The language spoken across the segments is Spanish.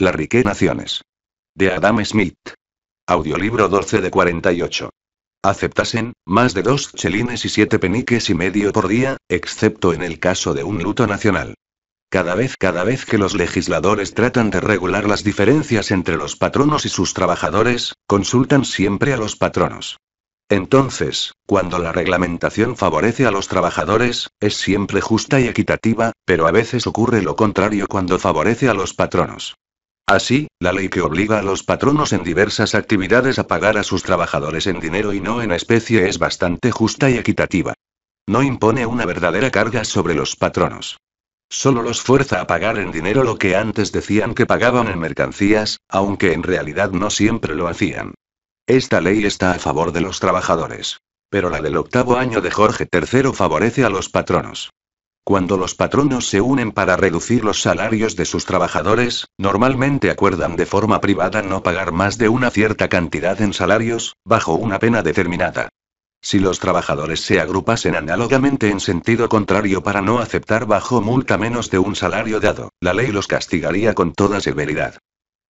La Rique Naciones. De Adam Smith. Audiolibro 12 de 48. Aceptasen, más de dos chelines y siete peniques y medio por día, excepto en el caso de un luto nacional. Cada vez, cada vez que los legisladores tratan de regular las diferencias entre los patronos y sus trabajadores, consultan siempre a los patronos. Entonces, cuando la reglamentación favorece a los trabajadores, es siempre justa y equitativa, pero a veces ocurre lo contrario cuando favorece a los patronos. Así, la ley que obliga a los patronos en diversas actividades a pagar a sus trabajadores en dinero y no en especie es bastante justa y equitativa. No impone una verdadera carga sobre los patronos. Solo los fuerza a pagar en dinero lo que antes decían que pagaban en mercancías, aunque en realidad no siempre lo hacían. Esta ley está a favor de los trabajadores. Pero la del octavo año de Jorge III favorece a los patronos. Cuando los patronos se unen para reducir los salarios de sus trabajadores, normalmente acuerdan de forma privada no pagar más de una cierta cantidad en salarios, bajo una pena determinada. Si los trabajadores se agrupasen análogamente en sentido contrario para no aceptar bajo multa menos de un salario dado, la ley los castigaría con toda severidad.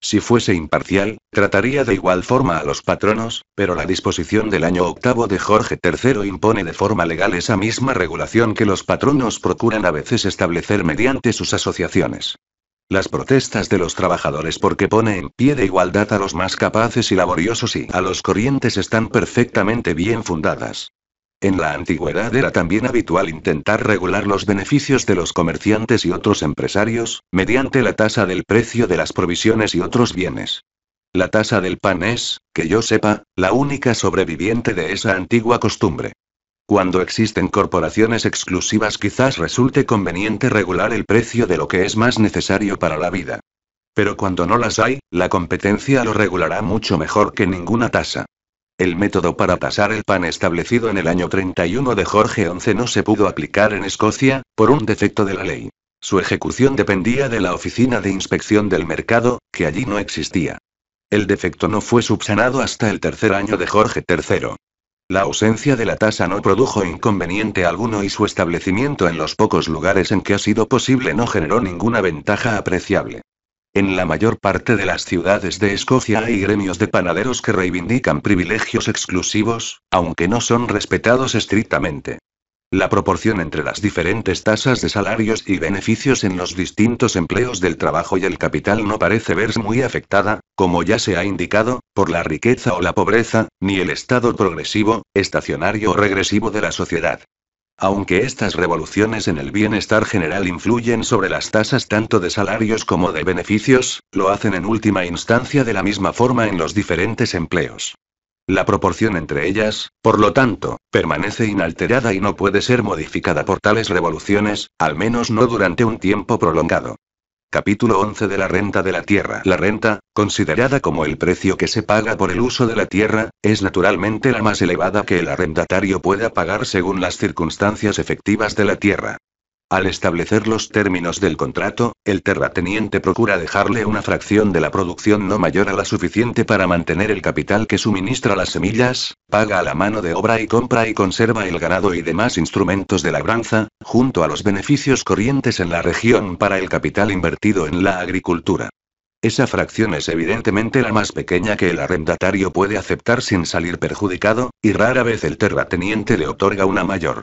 Si fuese imparcial, trataría de igual forma a los patronos, pero la disposición del año octavo de Jorge III impone de forma legal esa misma regulación que los patronos procuran a veces establecer mediante sus asociaciones. Las protestas de los trabajadores porque pone en pie de igualdad a los más capaces y laboriosos y a los corrientes están perfectamente bien fundadas. En la antigüedad era también habitual intentar regular los beneficios de los comerciantes y otros empresarios, mediante la tasa del precio de las provisiones y otros bienes. La tasa del pan es, que yo sepa, la única sobreviviente de esa antigua costumbre. Cuando existen corporaciones exclusivas quizás resulte conveniente regular el precio de lo que es más necesario para la vida. Pero cuando no las hay, la competencia lo regulará mucho mejor que ninguna tasa. El método para tasar el pan establecido en el año 31 de Jorge XI no se pudo aplicar en Escocia, por un defecto de la ley. Su ejecución dependía de la Oficina de Inspección del Mercado, que allí no existía. El defecto no fue subsanado hasta el tercer año de Jorge III. La ausencia de la tasa no produjo inconveniente alguno y su establecimiento en los pocos lugares en que ha sido posible no generó ninguna ventaja apreciable. En la mayor parte de las ciudades de Escocia hay gremios de panaderos que reivindican privilegios exclusivos, aunque no son respetados estrictamente. La proporción entre las diferentes tasas de salarios y beneficios en los distintos empleos del trabajo y el capital no parece verse muy afectada, como ya se ha indicado, por la riqueza o la pobreza, ni el estado progresivo, estacionario o regresivo de la sociedad. Aunque estas revoluciones en el bienestar general influyen sobre las tasas tanto de salarios como de beneficios, lo hacen en última instancia de la misma forma en los diferentes empleos. La proporción entre ellas, por lo tanto, permanece inalterada y no puede ser modificada por tales revoluciones, al menos no durante un tiempo prolongado. Capítulo 11 de la renta de la tierra. La renta, considerada como el precio que se paga por el uso de la tierra, es naturalmente la más elevada que el arrendatario pueda pagar según las circunstancias efectivas de la tierra. Al establecer los términos del contrato, el terrateniente procura dejarle una fracción de la producción no mayor a la suficiente para mantener el capital que suministra las semillas, paga a la mano de obra y compra y conserva el ganado y demás instrumentos de labranza, junto a los beneficios corrientes en la región para el capital invertido en la agricultura. Esa fracción es evidentemente la más pequeña que el arrendatario puede aceptar sin salir perjudicado, y rara vez el terrateniente le otorga una mayor.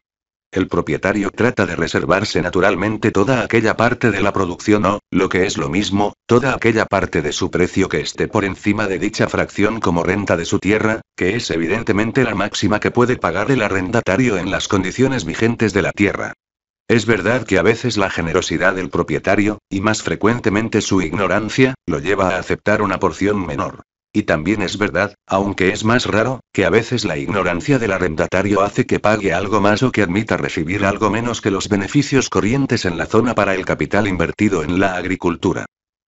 El propietario trata de reservarse naturalmente toda aquella parte de la producción o, lo que es lo mismo, toda aquella parte de su precio que esté por encima de dicha fracción como renta de su tierra, que es evidentemente la máxima que puede pagar el arrendatario en las condiciones vigentes de la tierra. Es verdad que a veces la generosidad del propietario, y más frecuentemente su ignorancia, lo lleva a aceptar una porción menor. Y también es verdad, aunque es más raro, que a veces la ignorancia del arrendatario hace que pague algo más o que admita recibir algo menos que los beneficios corrientes en la zona para el capital invertido en la agricultura.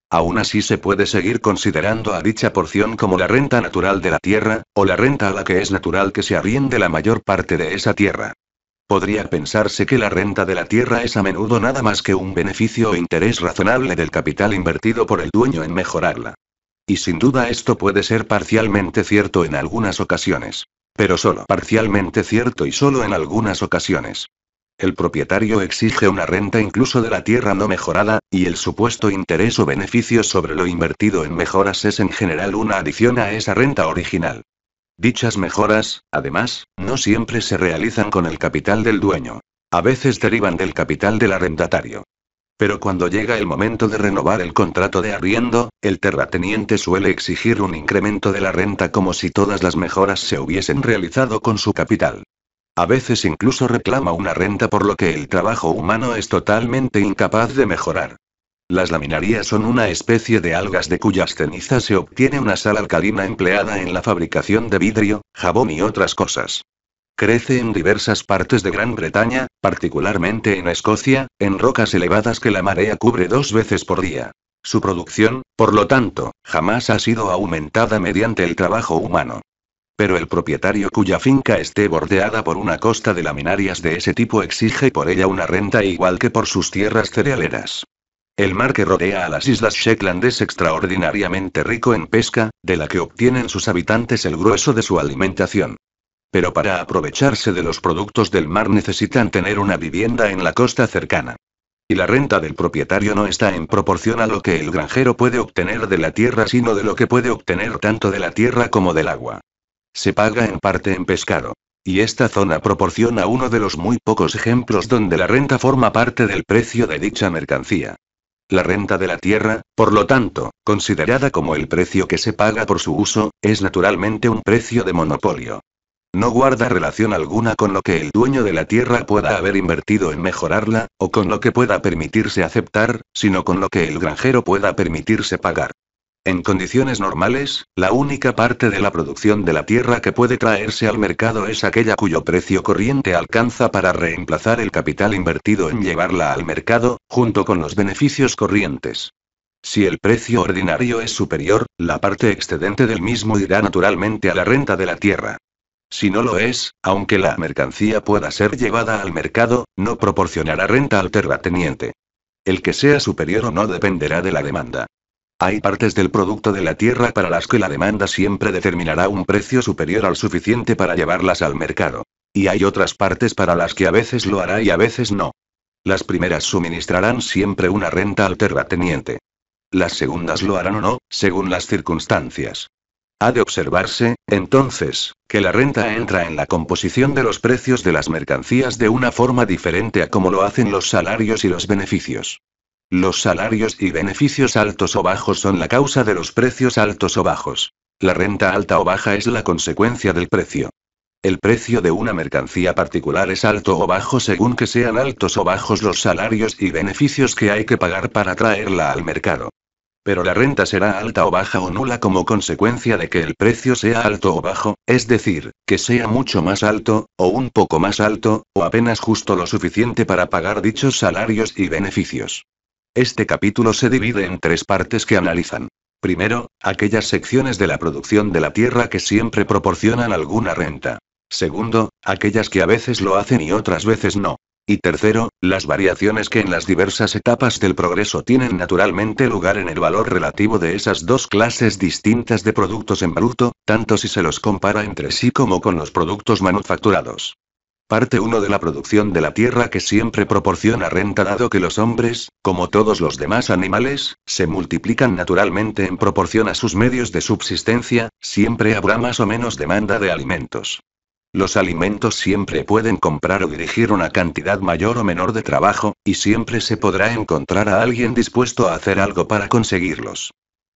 Aún así se puede seguir considerando a dicha porción como la renta natural de la tierra, o la renta a la que es natural que se arriende la mayor parte de esa tierra. Podría pensarse que la renta de la tierra es a menudo nada más que un beneficio o interés razonable del capital invertido por el dueño en mejorarla. Y sin duda esto puede ser parcialmente cierto en algunas ocasiones. Pero solo parcialmente cierto y solo en algunas ocasiones. El propietario exige una renta incluso de la tierra no mejorada, y el supuesto interés o beneficio sobre lo invertido en mejoras es en general una adición a esa renta original. Dichas mejoras, además, no siempre se realizan con el capital del dueño. A veces derivan del capital del arrendatario. Pero cuando llega el momento de renovar el contrato de arriendo, el terrateniente suele exigir un incremento de la renta como si todas las mejoras se hubiesen realizado con su capital. A veces incluso reclama una renta por lo que el trabajo humano es totalmente incapaz de mejorar. Las laminarías son una especie de algas de cuyas cenizas se obtiene una sal alcalina empleada en la fabricación de vidrio, jabón y otras cosas. Crece en diversas partes de Gran Bretaña, particularmente en Escocia, en rocas elevadas que la marea cubre dos veces por día. Su producción, por lo tanto, jamás ha sido aumentada mediante el trabajo humano. Pero el propietario cuya finca esté bordeada por una costa de laminarias de ese tipo exige por ella una renta igual que por sus tierras cerealeras. El mar que rodea a las islas Shetland es extraordinariamente rico en pesca, de la que obtienen sus habitantes el grueso de su alimentación. Pero para aprovecharse de los productos del mar necesitan tener una vivienda en la costa cercana. Y la renta del propietario no está en proporción a lo que el granjero puede obtener de la tierra, sino de lo que puede obtener tanto de la tierra como del agua. Se paga en parte en pescado. Y esta zona proporciona uno de los muy pocos ejemplos donde la renta forma parte del precio de dicha mercancía. La renta de la tierra, por lo tanto, considerada como el precio que se paga por su uso, es naturalmente un precio de monopolio. No guarda relación alguna con lo que el dueño de la tierra pueda haber invertido en mejorarla, o con lo que pueda permitirse aceptar, sino con lo que el granjero pueda permitirse pagar. En condiciones normales, la única parte de la producción de la tierra que puede traerse al mercado es aquella cuyo precio corriente alcanza para reemplazar el capital invertido en llevarla al mercado, junto con los beneficios corrientes. Si el precio ordinario es superior, la parte excedente del mismo irá naturalmente a la renta de la tierra. Si no lo es, aunque la mercancía pueda ser llevada al mercado, no proporcionará renta al terrateniente. El que sea superior o no dependerá de la demanda. Hay partes del producto de la tierra para las que la demanda siempre determinará un precio superior al suficiente para llevarlas al mercado. Y hay otras partes para las que a veces lo hará y a veces no. Las primeras suministrarán siempre una renta al terrateniente. Las segundas lo harán o no, según las circunstancias. Ha de observarse, entonces, que la renta entra en la composición de los precios de las mercancías de una forma diferente a como lo hacen los salarios y los beneficios. Los salarios y beneficios altos o bajos son la causa de los precios altos o bajos. La renta alta o baja es la consecuencia del precio. El precio de una mercancía particular es alto o bajo según que sean altos o bajos los salarios y beneficios que hay que pagar para traerla al mercado. Pero la renta será alta o baja o nula como consecuencia de que el precio sea alto o bajo, es decir, que sea mucho más alto, o un poco más alto, o apenas justo lo suficiente para pagar dichos salarios y beneficios. Este capítulo se divide en tres partes que analizan. Primero, aquellas secciones de la producción de la tierra que siempre proporcionan alguna renta. Segundo, aquellas que a veces lo hacen y otras veces no. Y tercero, las variaciones que en las diversas etapas del progreso tienen naturalmente lugar en el valor relativo de esas dos clases distintas de productos en bruto, tanto si se los compara entre sí como con los productos manufacturados. Parte 1 de la producción de la tierra que siempre proporciona renta dado que los hombres, como todos los demás animales, se multiplican naturalmente en proporción a sus medios de subsistencia, siempre habrá más o menos demanda de alimentos. Los alimentos siempre pueden comprar o dirigir una cantidad mayor o menor de trabajo, y siempre se podrá encontrar a alguien dispuesto a hacer algo para conseguirlos.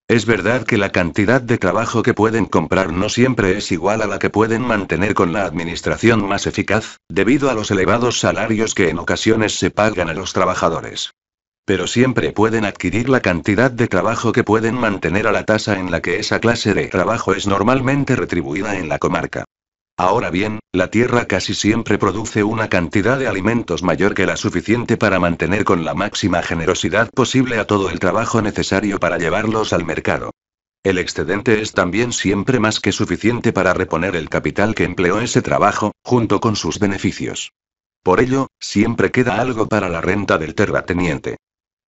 Es verdad que la cantidad de trabajo que pueden comprar no siempre es igual a la que pueden mantener con la administración más eficaz, debido a los elevados salarios que en ocasiones se pagan a los trabajadores. Pero siempre pueden adquirir la cantidad de trabajo que pueden mantener a la tasa en la que esa clase de trabajo es normalmente retribuida en la comarca. Ahora bien, la Tierra casi siempre produce una cantidad de alimentos mayor que la suficiente para mantener con la máxima generosidad posible a todo el trabajo necesario para llevarlos al mercado. El excedente es también siempre más que suficiente para reponer el capital que empleó ese trabajo, junto con sus beneficios. Por ello, siempre queda algo para la renta del terrateniente.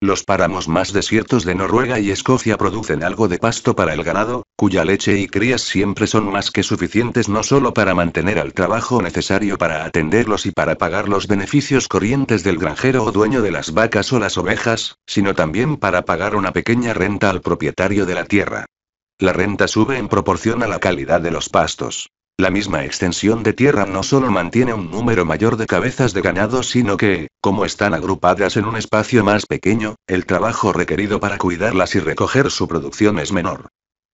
Los páramos más desiertos de Noruega y Escocia producen algo de pasto para el ganado, cuya leche y crías siempre son más que suficientes no solo para mantener al trabajo necesario para atenderlos y para pagar los beneficios corrientes del granjero o dueño de las vacas o las ovejas, sino también para pagar una pequeña renta al propietario de la tierra. La renta sube en proporción a la calidad de los pastos. La misma extensión de tierra no solo mantiene un número mayor de cabezas de ganado, sino que, como están agrupadas en un espacio más pequeño, el trabajo requerido para cuidarlas y recoger su producción es menor.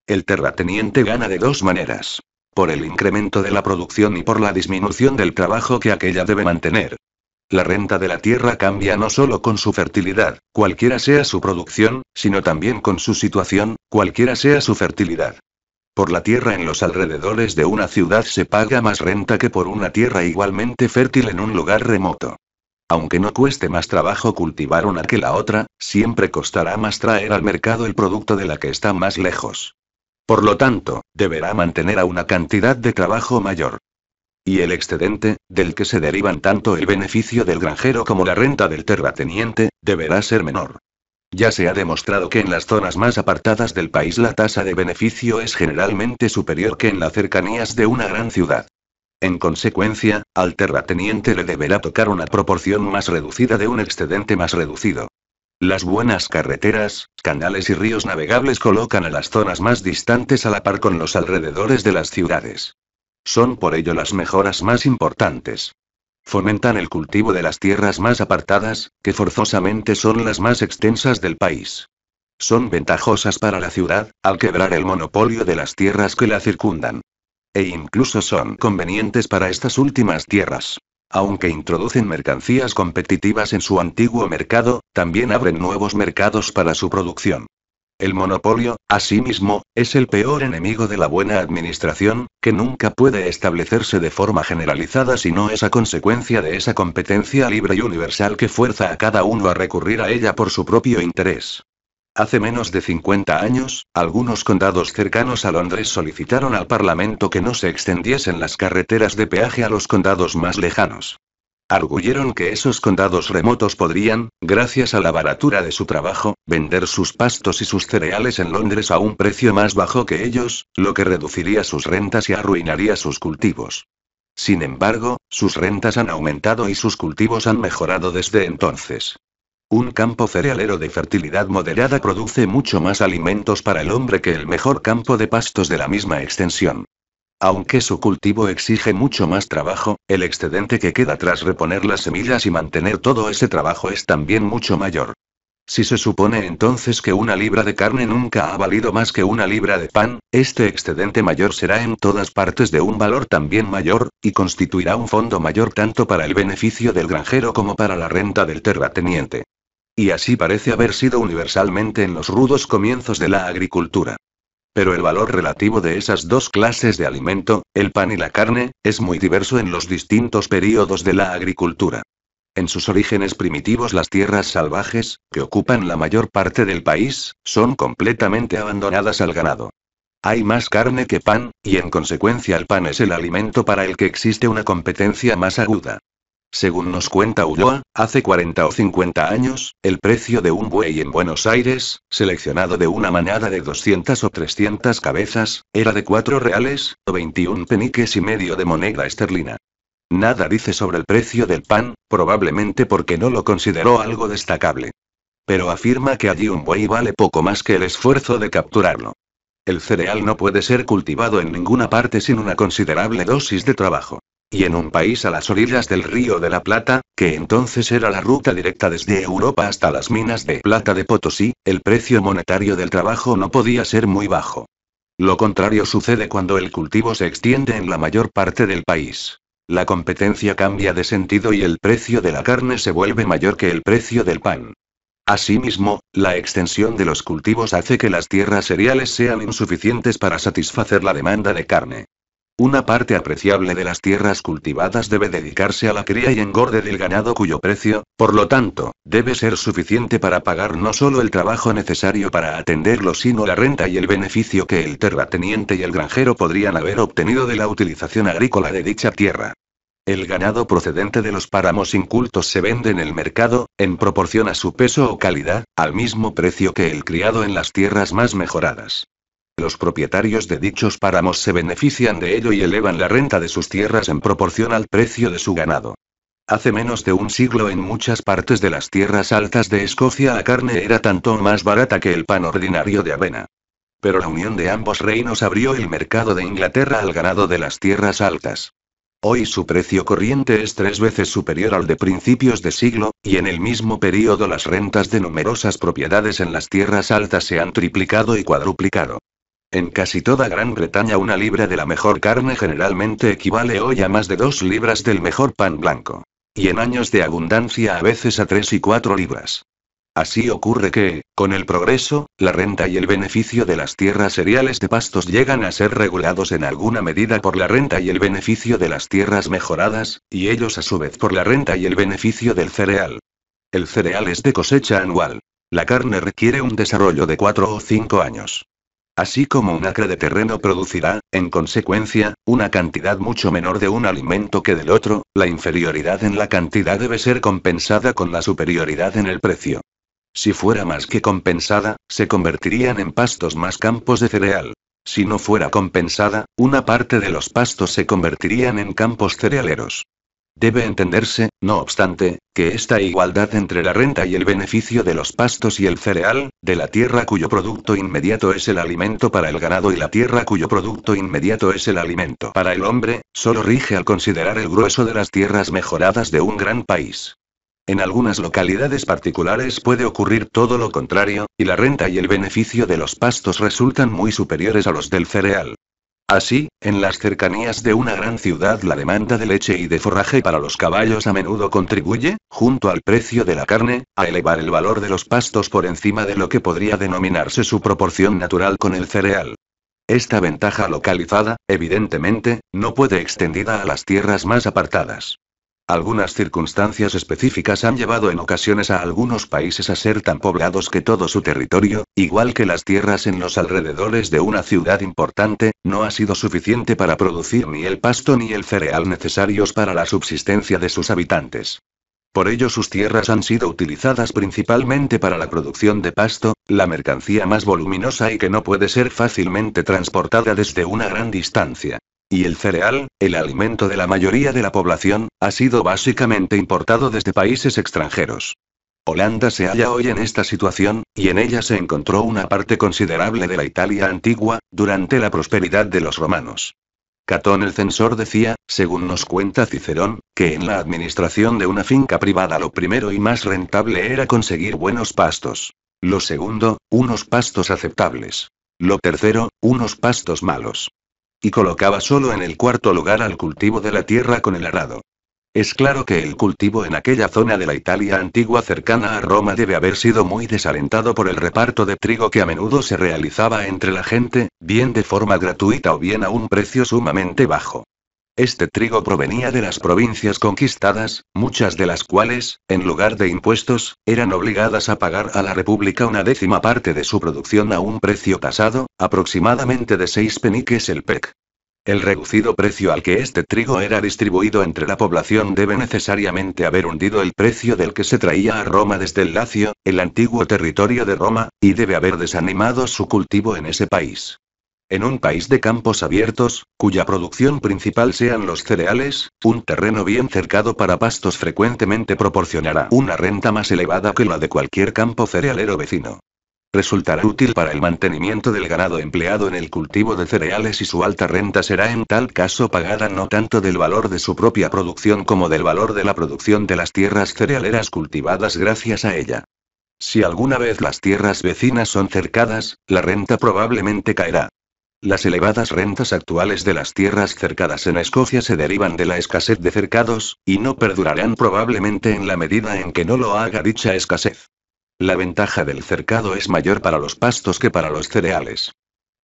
El terrateniente gana de dos maneras. Por el incremento de la producción y por la disminución del trabajo que aquella debe mantener. La renta de la tierra cambia no solo con su fertilidad, cualquiera sea su producción, sino también con su situación, cualquiera sea su fertilidad. Por la tierra en los alrededores de una ciudad se paga más renta que por una tierra igualmente fértil en un lugar remoto. Aunque no cueste más trabajo cultivar una que la otra, siempre costará más traer al mercado el producto de la que está más lejos. Por lo tanto, deberá mantener a una cantidad de trabajo mayor. Y el excedente, del que se derivan tanto el beneficio del granjero como la renta del terrateniente, deberá ser menor. Ya se ha demostrado que en las zonas más apartadas del país la tasa de beneficio es generalmente superior que en las cercanías de una gran ciudad. En consecuencia, al terrateniente le deberá tocar una proporción más reducida de un excedente más reducido. Las buenas carreteras, canales y ríos navegables colocan a las zonas más distantes a la par con los alrededores de las ciudades. Son por ello las mejoras más importantes. Fomentan el cultivo de las tierras más apartadas, que forzosamente son las más extensas del país. Son ventajosas para la ciudad, al quebrar el monopolio de las tierras que la circundan. E incluso son convenientes para estas últimas tierras. Aunque introducen mercancías competitivas en su antiguo mercado, también abren nuevos mercados para su producción. El monopolio, asimismo, es el peor enemigo de la buena administración, que nunca puede establecerse de forma generalizada si no es a consecuencia de esa competencia libre y universal que fuerza a cada uno a recurrir a ella por su propio interés. Hace menos de 50 años, algunos condados cercanos a Londres solicitaron al Parlamento que no se extendiesen las carreteras de peaje a los condados más lejanos. Arguyeron que esos condados remotos podrían, gracias a la baratura de su trabajo, vender sus pastos y sus cereales en Londres a un precio más bajo que ellos, lo que reduciría sus rentas y arruinaría sus cultivos. Sin embargo, sus rentas han aumentado y sus cultivos han mejorado desde entonces. Un campo cerealero de fertilidad moderada produce mucho más alimentos para el hombre que el mejor campo de pastos de la misma extensión. Aunque su cultivo exige mucho más trabajo, el excedente que queda tras reponer las semillas y mantener todo ese trabajo es también mucho mayor. Si se supone entonces que una libra de carne nunca ha valido más que una libra de pan, este excedente mayor será en todas partes de un valor también mayor, y constituirá un fondo mayor tanto para el beneficio del granjero como para la renta del terrateniente. Y así parece haber sido universalmente en los rudos comienzos de la agricultura. Pero el valor relativo de esas dos clases de alimento, el pan y la carne, es muy diverso en los distintos periodos de la agricultura. En sus orígenes primitivos las tierras salvajes, que ocupan la mayor parte del país, son completamente abandonadas al ganado. Hay más carne que pan, y en consecuencia el pan es el alimento para el que existe una competencia más aguda. Según nos cuenta Ulloa, hace 40 o 50 años, el precio de un buey en Buenos Aires, seleccionado de una manada de 200 o 300 cabezas, era de 4 reales, o 21 peniques y medio de moneda esterlina. Nada dice sobre el precio del pan, probablemente porque no lo consideró algo destacable. Pero afirma que allí un buey vale poco más que el esfuerzo de capturarlo. El cereal no puede ser cultivado en ninguna parte sin una considerable dosis de trabajo y en un país a las orillas del Río de la Plata, que entonces era la ruta directa desde Europa hasta las minas de plata de Potosí, el precio monetario del trabajo no podía ser muy bajo. Lo contrario sucede cuando el cultivo se extiende en la mayor parte del país. La competencia cambia de sentido y el precio de la carne se vuelve mayor que el precio del pan. Asimismo, la extensión de los cultivos hace que las tierras cereales sean insuficientes para satisfacer la demanda de carne. Una parte apreciable de las tierras cultivadas debe dedicarse a la cría y engorde del ganado cuyo precio, por lo tanto, debe ser suficiente para pagar no solo el trabajo necesario para atenderlo, sino la renta y el beneficio que el terrateniente y el granjero podrían haber obtenido de la utilización agrícola de dicha tierra. El ganado procedente de los páramos incultos se vende en el mercado, en proporción a su peso o calidad, al mismo precio que el criado en las tierras más mejoradas. Los propietarios de dichos páramos se benefician de ello y elevan la renta de sus tierras en proporción al precio de su ganado. Hace menos de un siglo en muchas partes de las tierras altas de Escocia la carne era tanto más barata que el pan ordinario de avena. Pero la unión de ambos reinos abrió el mercado de Inglaterra al ganado de las tierras altas. Hoy su precio corriente es tres veces superior al de principios de siglo, y en el mismo periodo las rentas de numerosas propiedades en las tierras altas se han triplicado y cuadruplicado. En casi toda Gran Bretaña una libra de la mejor carne generalmente equivale hoy a más de dos libras del mejor pan blanco. Y en años de abundancia a veces a tres y cuatro libras. Así ocurre que, con el progreso, la renta y el beneficio de las tierras cereales de pastos llegan a ser regulados en alguna medida por la renta y el beneficio de las tierras mejoradas, y ellos a su vez por la renta y el beneficio del cereal. El cereal es de cosecha anual. La carne requiere un desarrollo de cuatro o cinco años así como un acre de terreno producirá, en consecuencia, una cantidad mucho menor de un alimento que del otro, la inferioridad en la cantidad debe ser compensada con la superioridad en el precio. Si fuera más que compensada, se convertirían en pastos más campos de cereal. Si no fuera compensada, una parte de los pastos se convertirían en campos cerealeros. Debe entenderse, no obstante, que esta igualdad entre la renta y el beneficio de los pastos y el cereal, de la tierra cuyo producto inmediato es el alimento para el ganado y la tierra cuyo producto inmediato es el alimento para el hombre, solo rige al considerar el grueso de las tierras mejoradas de un gran país. En algunas localidades particulares puede ocurrir todo lo contrario, y la renta y el beneficio de los pastos resultan muy superiores a los del cereal. Así, en las cercanías de una gran ciudad la demanda de leche y de forraje para los caballos a menudo contribuye, junto al precio de la carne, a elevar el valor de los pastos por encima de lo que podría denominarse su proporción natural con el cereal. Esta ventaja localizada, evidentemente, no puede extendida a las tierras más apartadas. Algunas circunstancias específicas han llevado en ocasiones a algunos países a ser tan poblados que todo su territorio, igual que las tierras en los alrededores de una ciudad importante, no ha sido suficiente para producir ni el pasto ni el cereal necesarios para la subsistencia de sus habitantes. Por ello sus tierras han sido utilizadas principalmente para la producción de pasto, la mercancía más voluminosa y que no puede ser fácilmente transportada desde una gran distancia. Y el cereal, el alimento de la mayoría de la población, ha sido básicamente importado desde países extranjeros. Holanda se halla hoy en esta situación, y en ella se encontró una parte considerable de la Italia antigua, durante la prosperidad de los romanos. Catón el censor decía, según nos cuenta Cicerón, que en la administración de una finca privada lo primero y más rentable era conseguir buenos pastos. Lo segundo, unos pastos aceptables. Lo tercero, unos pastos malos. Y colocaba solo en el cuarto lugar al cultivo de la tierra con el arado. Es claro que el cultivo en aquella zona de la Italia antigua cercana a Roma debe haber sido muy desalentado por el reparto de trigo que a menudo se realizaba entre la gente, bien de forma gratuita o bien a un precio sumamente bajo. Este trigo provenía de las provincias conquistadas, muchas de las cuales, en lugar de impuestos, eran obligadas a pagar a la República una décima parte de su producción a un precio tasado, aproximadamente de seis peniques el PEC. El reducido precio al que este trigo era distribuido entre la población debe necesariamente haber hundido el precio del que se traía a Roma desde el Lacio, el antiguo territorio de Roma, y debe haber desanimado su cultivo en ese país en un país de campos abiertos, cuya producción principal sean los cereales, un terreno bien cercado para pastos frecuentemente proporcionará una renta más elevada que la de cualquier campo cerealero vecino. Resultará útil para el mantenimiento del ganado empleado en el cultivo de cereales y su alta renta será en tal caso pagada no tanto del valor de su propia producción como del valor de la producción de las tierras cerealeras cultivadas gracias a ella. Si alguna vez las tierras vecinas son cercadas, la renta probablemente caerá. Las elevadas rentas actuales de las tierras cercadas en Escocia se derivan de la escasez de cercados, y no perdurarán probablemente en la medida en que no lo haga dicha escasez. La ventaja del cercado es mayor para los pastos que para los cereales.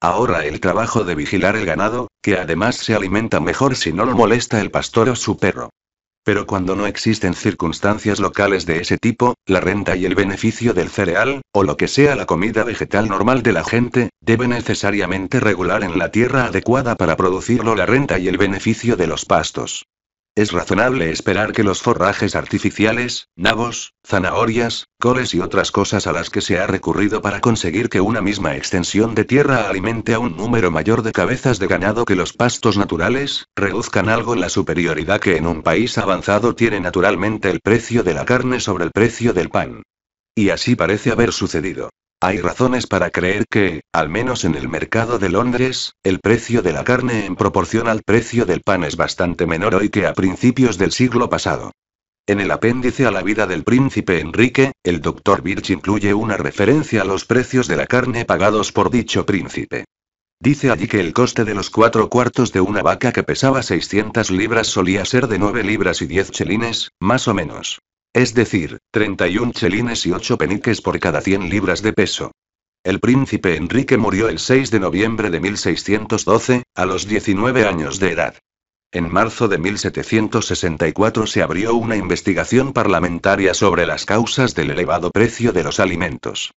Ahora el trabajo de vigilar el ganado, que además se alimenta mejor si no lo molesta el pastor o su perro. Pero cuando no existen circunstancias locales de ese tipo, la renta y el beneficio del cereal, o lo que sea la comida vegetal normal de la gente, debe necesariamente regular en la tierra adecuada para producirlo la renta y el beneficio de los pastos. Es razonable esperar que los forrajes artificiales, nabos, zanahorias, coles y otras cosas a las que se ha recurrido para conseguir que una misma extensión de tierra alimente a un número mayor de cabezas de ganado que los pastos naturales, reduzcan algo la superioridad que en un país avanzado tiene naturalmente el precio de la carne sobre el precio del pan. Y así parece haber sucedido. Hay razones para creer que, al menos en el mercado de Londres, el precio de la carne en proporción al precio del pan es bastante menor hoy que a principios del siglo pasado. En el apéndice a la vida del príncipe Enrique, el doctor Birch incluye una referencia a los precios de la carne pagados por dicho príncipe. Dice allí que el coste de los cuatro cuartos de una vaca que pesaba 600 libras solía ser de 9 libras y 10 chelines, más o menos. Es decir, 31 chelines y 8 peniques por cada 100 libras de peso. El príncipe Enrique murió el 6 de noviembre de 1612, a los 19 años de edad. En marzo de 1764 se abrió una investigación parlamentaria sobre las causas del elevado precio de los alimentos.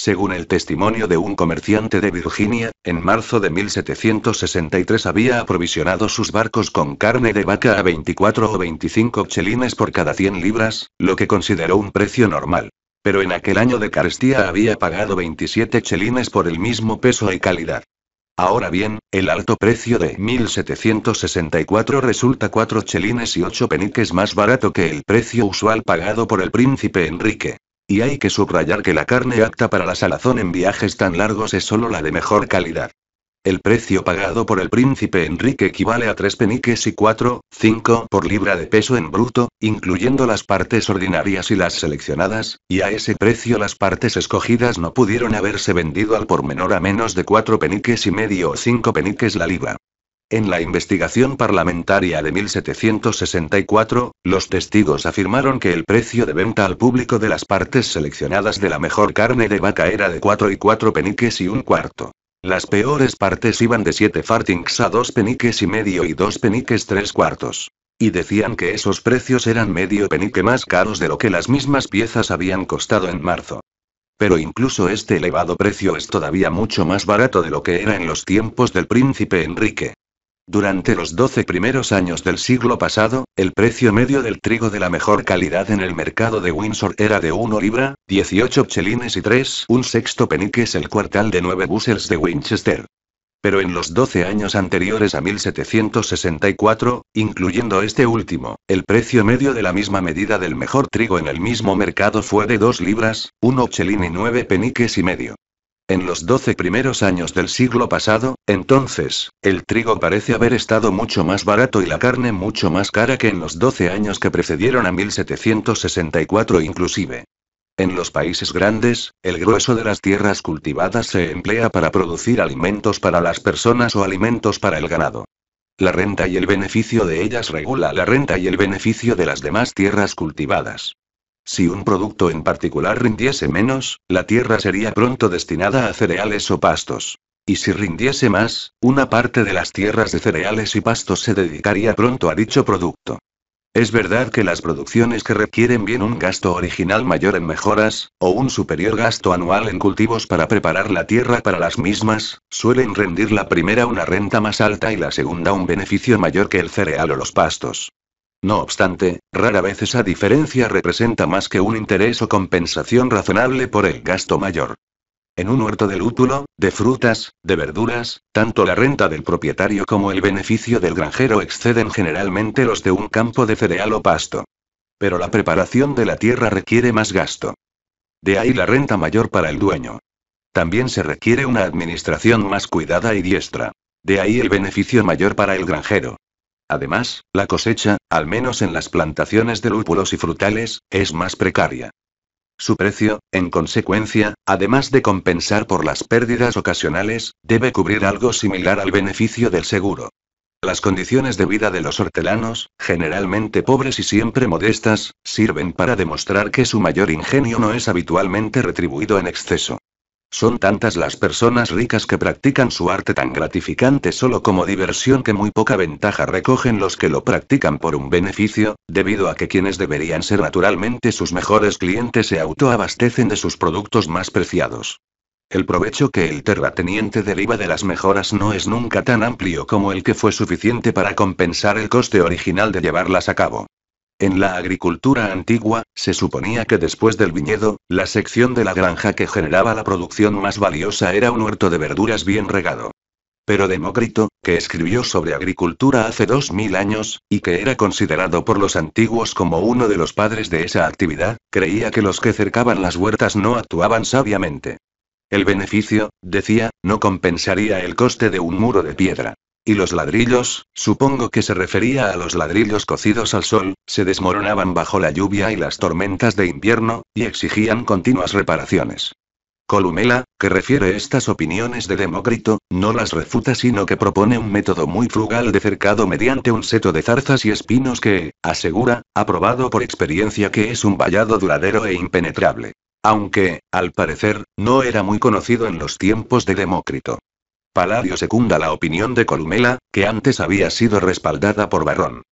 Según el testimonio de un comerciante de Virginia, en marzo de 1763 había aprovisionado sus barcos con carne de vaca a 24 o 25 chelines por cada 100 libras, lo que consideró un precio normal. Pero en aquel año de carestía había pagado 27 chelines por el mismo peso y calidad. Ahora bien, el alto precio de 1764 resulta 4 chelines y 8 peniques más barato que el precio usual pagado por el príncipe Enrique. Y hay que subrayar que la carne apta para la salazón en viajes tan largos es solo la de mejor calidad. El precio pagado por el príncipe Enrique equivale a 3 peniques y 4, 5 por libra de peso en bruto, incluyendo las partes ordinarias y las seleccionadas, y a ese precio las partes escogidas no pudieron haberse vendido al por menor a menos de 4 peniques y medio o 5 peniques la libra. En la investigación parlamentaria de 1764, los testigos afirmaron que el precio de venta al público de las partes seleccionadas de la mejor carne de vaca era de 4 y 4 peniques y un cuarto. Las peores partes iban de 7 fartings a 2 peniques y medio y 2 peniques 3 cuartos. Y decían que esos precios eran medio penique más caros de lo que las mismas piezas habían costado en marzo. Pero incluso este elevado precio es todavía mucho más barato de lo que era en los tiempos del príncipe Enrique. Durante los 12 primeros años del siglo pasado, el precio medio del trigo de la mejor calidad en el mercado de Windsor era de 1 libra, 18 chelines y 3, un sexto peniques el cuartal de 9 bushels de Winchester. Pero en los 12 años anteriores a 1764, incluyendo este último, el precio medio de la misma medida del mejor trigo en el mismo mercado fue de 2 libras, 1 chelín y 9 peniques y medio. En los doce primeros años del siglo pasado, entonces, el trigo parece haber estado mucho más barato y la carne mucho más cara que en los doce años que precedieron a 1764 inclusive. En los países grandes, el grueso de las tierras cultivadas se emplea para producir alimentos para las personas o alimentos para el ganado. La renta y el beneficio de ellas regula la renta y el beneficio de las demás tierras cultivadas. Si un producto en particular rindiese menos, la tierra sería pronto destinada a cereales o pastos. Y si rindiese más, una parte de las tierras de cereales y pastos se dedicaría pronto a dicho producto. Es verdad que las producciones que requieren bien un gasto original mayor en mejoras, o un superior gasto anual en cultivos para preparar la tierra para las mismas, suelen rendir la primera una renta más alta y la segunda un beneficio mayor que el cereal o los pastos. No obstante, rara vez esa diferencia representa más que un interés o compensación razonable por el gasto mayor. En un huerto de lútulo, de frutas, de verduras, tanto la renta del propietario como el beneficio del granjero exceden generalmente los de un campo de cereal o pasto. Pero la preparación de la tierra requiere más gasto. De ahí la renta mayor para el dueño. También se requiere una administración más cuidada y diestra. De ahí el beneficio mayor para el granjero. Además, la cosecha, al menos en las plantaciones de lúpulos y frutales, es más precaria. Su precio, en consecuencia, además de compensar por las pérdidas ocasionales, debe cubrir algo similar al beneficio del seguro. Las condiciones de vida de los hortelanos, generalmente pobres y siempre modestas, sirven para demostrar que su mayor ingenio no es habitualmente retribuido en exceso. Son tantas las personas ricas que practican su arte tan gratificante solo como diversión que muy poca ventaja recogen los que lo practican por un beneficio, debido a que quienes deberían ser naturalmente sus mejores clientes se autoabastecen de sus productos más preciados. El provecho que el terrateniente deriva de las mejoras no es nunca tan amplio como el que fue suficiente para compensar el coste original de llevarlas a cabo. En la agricultura antigua, se suponía que después del viñedo, la sección de la granja que generaba la producción más valiosa era un huerto de verduras bien regado. Pero Demócrito, que escribió sobre agricultura hace dos mil años, y que era considerado por los antiguos como uno de los padres de esa actividad, creía que los que cercaban las huertas no actuaban sabiamente. El beneficio, decía, no compensaría el coste de un muro de piedra. Y los ladrillos, supongo que se refería a los ladrillos cocidos al sol, se desmoronaban bajo la lluvia y las tormentas de invierno, y exigían continuas reparaciones. Columela, que refiere estas opiniones de Demócrito, no las refuta sino que propone un método muy frugal de cercado mediante un seto de zarzas y espinos que, asegura, ha probado por experiencia que es un vallado duradero e impenetrable. Aunque, al parecer, no era muy conocido en los tiempos de Demócrito. Paladio secunda la opinión de Columela, que antes había sido respaldada por Barrón.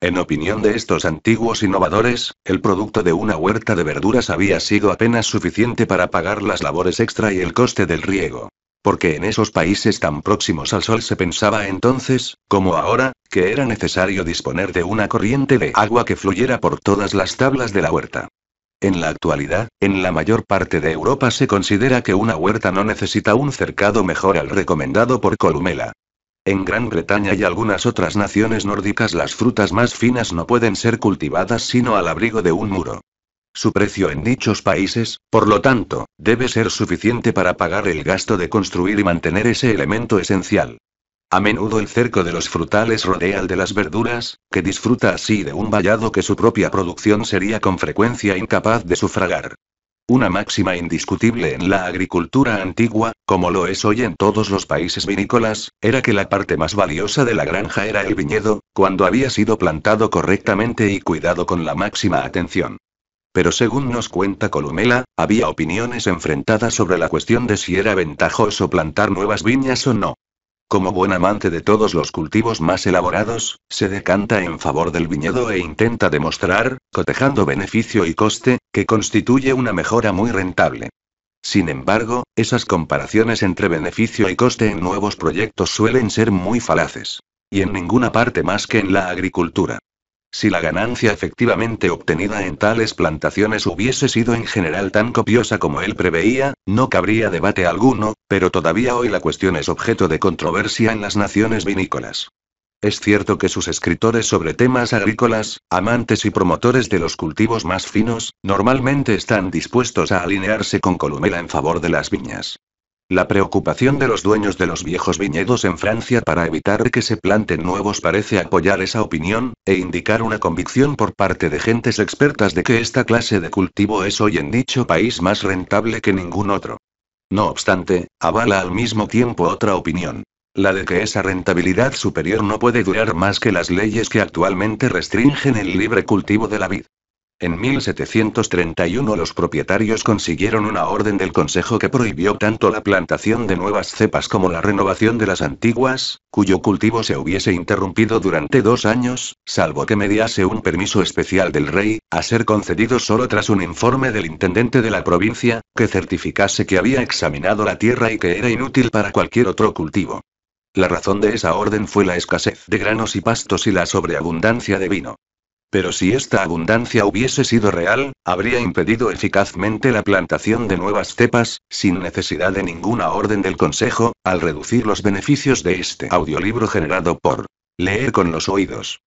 En opinión de estos antiguos innovadores, el producto de una huerta de verduras había sido apenas suficiente para pagar las labores extra y el coste del riego. Porque en esos países tan próximos al sol se pensaba entonces, como ahora, que era necesario disponer de una corriente de agua que fluyera por todas las tablas de la huerta. En la actualidad, en la mayor parte de Europa se considera que una huerta no necesita un cercado mejor al recomendado por Columela. En Gran Bretaña y algunas otras naciones nórdicas las frutas más finas no pueden ser cultivadas sino al abrigo de un muro. Su precio en dichos países, por lo tanto, debe ser suficiente para pagar el gasto de construir y mantener ese elemento esencial. A menudo el cerco de los frutales rodea al de las verduras, que disfruta así de un vallado que su propia producción sería con frecuencia incapaz de sufragar. Una máxima indiscutible en la agricultura antigua, como lo es hoy en todos los países vinícolas, era que la parte más valiosa de la granja era el viñedo, cuando había sido plantado correctamente y cuidado con la máxima atención. Pero según nos cuenta Columela, había opiniones enfrentadas sobre la cuestión de si era ventajoso plantar nuevas viñas o no. Como buen amante de todos los cultivos más elaborados, se decanta en favor del viñedo e intenta demostrar, cotejando beneficio y coste, que constituye una mejora muy rentable. Sin embargo, esas comparaciones entre beneficio y coste en nuevos proyectos suelen ser muy falaces. Y en ninguna parte más que en la agricultura. Si la ganancia efectivamente obtenida en tales plantaciones hubiese sido en general tan copiosa como él preveía, no cabría debate alguno, pero todavía hoy la cuestión es objeto de controversia en las naciones vinícolas. Es cierto que sus escritores sobre temas agrícolas, amantes y promotores de los cultivos más finos, normalmente están dispuestos a alinearse con Columela en favor de las viñas. La preocupación de los dueños de los viejos viñedos en Francia para evitar que se planten nuevos parece apoyar esa opinión, e indicar una convicción por parte de gentes expertas de que esta clase de cultivo es hoy en dicho país más rentable que ningún otro. No obstante, avala al mismo tiempo otra opinión. La de que esa rentabilidad superior no puede durar más que las leyes que actualmente restringen el libre cultivo de la vid. En 1731 los propietarios consiguieron una orden del Consejo que prohibió tanto la plantación de nuevas cepas como la renovación de las antiguas, cuyo cultivo se hubiese interrumpido durante dos años, salvo que mediase un permiso especial del rey, a ser concedido solo tras un informe del intendente de la provincia, que certificase que había examinado la tierra y que era inútil para cualquier otro cultivo. La razón de esa orden fue la escasez de granos y pastos y la sobreabundancia de vino. Pero si esta abundancia hubiese sido real, habría impedido eficazmente la plantación de nuevas cepas, sin necesidad de ninguna orden del Consejo, al reducir los beneficios de este audiolibro generado por Leer con los oídos.